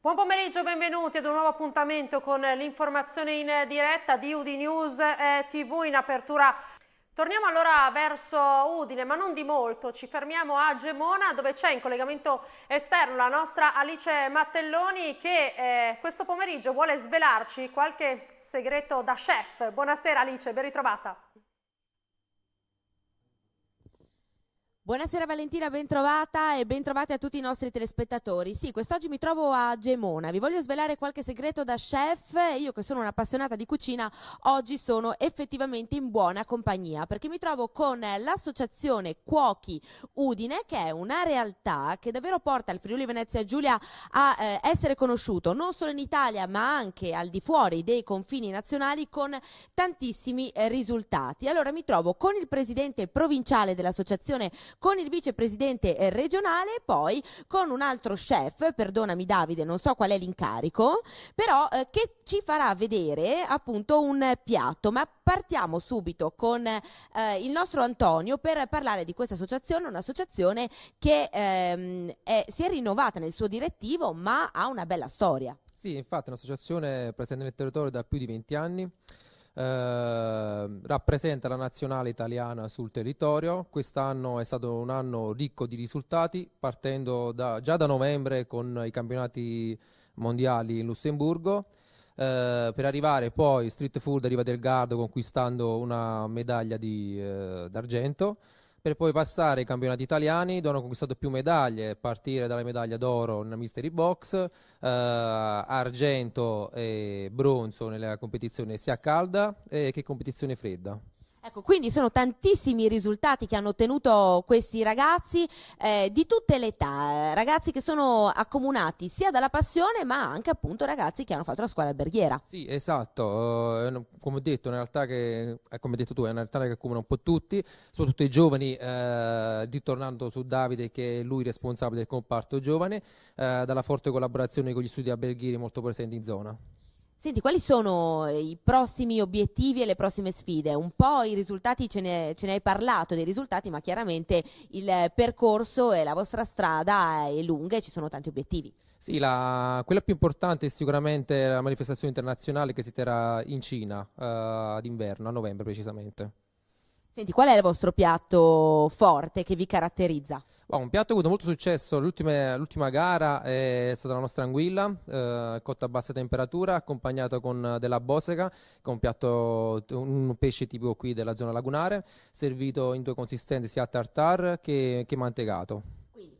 Buon pomeriggio, benvenuti ad un nuovo appuntamento con l'informazione in diretta di Udi News TV in apertura Torniamo allora verso Udine, ma non di molto, ci fermiamo a Gemona dove c'è in collegamento esterno la nostra Alice Mattelloni che eh, questo pomeriggio vuole svelarci qualche segreto da chef. Buonasera Alice, ben ritrovata. Buonasera Valentina, bentrovata e bentrovati a tutti i nostri telespettatori. Sì, quest'oggi mi trovo a Gemona, vi voglio svelare qualche segreto da chef. Io che sono un'appassionata di cucina, oggi sono effettivamente in buona compagnia perché mi trovo con l'associazione Cuochi Udine che è una realtà che davvero porta il Friuli Venezia Giulia a eh, essere conosciuto non solo in Italia ma anche al di fuori dei confini nazionali con tantissimi eh, risultati. Allora mi trovo con il presidente provinciale dell'associazione con il vicepresidente eh, regionale e poi con un altro chef, perdonami Davide, non so qual è l'incarico, però eh, che ci farà vedere appunto un piatto. Ma partiamo subito con eh, il nostro Antonio per parlare di questa associazione, un'associazione che ehm, è, si è rinnovata nel suo direttivo ma ha una bella storia. Sì, infatti è un'associazione presente nel territorio da più di 20 anni Ehm, rappresenta la nazionale italiana sul territorio. Quest'anno è stato un anno ricco di risultati, partendo da, già da novembre con i campionati mondiali in Lussemburgo. Eh, per arrivare poi Street Food arriva del Gardo conquistando una medaglia di, eh, d'argento per poi passare ai campionati italiani dove hanno conquistato più medaglie, partire dalla medaglia d'oro nella mystery box, eh, argento e bronzo nella competizione sia calda che competizione fredda. Ecco, quindi sono tantissimi i risultati che hanno ottenuto questi ragazzi eh, di tutte le età, eh, ragazzi che sono accomunati sia dalla passione ma anche appunto ragazzi che hanno fatto la scuola alberghiera. Sì, esatto, uh, come ho detto, in realtà che, eh, come hai detto tu, è una realtà che accomuna un po' tutti, soprattutto i giovani, eh, ritornando su Davide che è lui responsabile del comparto giovane, eh, dalla forte collaborazione con gli studi alberghieri molto presenti in zona. Senti, quali sono eh, i prossimi obiettivi e le prossime sfide? Un po' i risultati, ce ne, ce ne hai parlato dei risultati, ma chiaramente il percorso e la vostra strada è lunga e ci sono tanti obiettivi. Sì, la, quella più importante è sicuramente la manifestazione internazionale che si terrà in Cina uh, ad a novembre precisamente. Senti, qual è il vostro piatto forte che vi caratterizza? Wow, un piatto che ha avuto molto successo, l'ultima, gara è stata la nostra anguilla, eh, cotta a bassa temperatura, accompagnata con della boseca, che è un, piatto, un pesce tipico qui della zona lagunare, servito in due consistenze sia tartare che, che mantecato.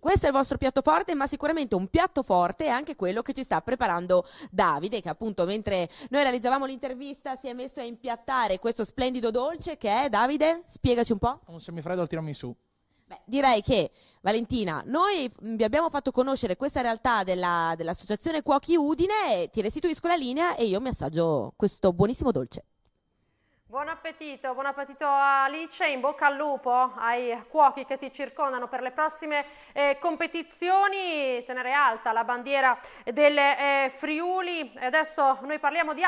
Questo è il vostro piatto forte, ma sicuramente un piatto forte è anche quello che ci sta preparando Davide, che appunto mentre noi realizzavamo l'intervista si è messo a impiattare questo splendido dolce che è, Davide, spiegaci un po'. Un semifreddo al tiramisù. Beh, direi che Valentina, noi vi abbiamo fatto conoscere questa realtà della, dell'associazione Cuochi Udine, ti restituisco la linea e io mi assaggio questo buonissimo dolce. Buon appetito, buon appetito a Alice, in bocca al lupo ai cuochi che ti circondano per le prossime eh, competizioni, tenere alta la bandiera del eh, Friuli. Adesso noi parliamo di altro.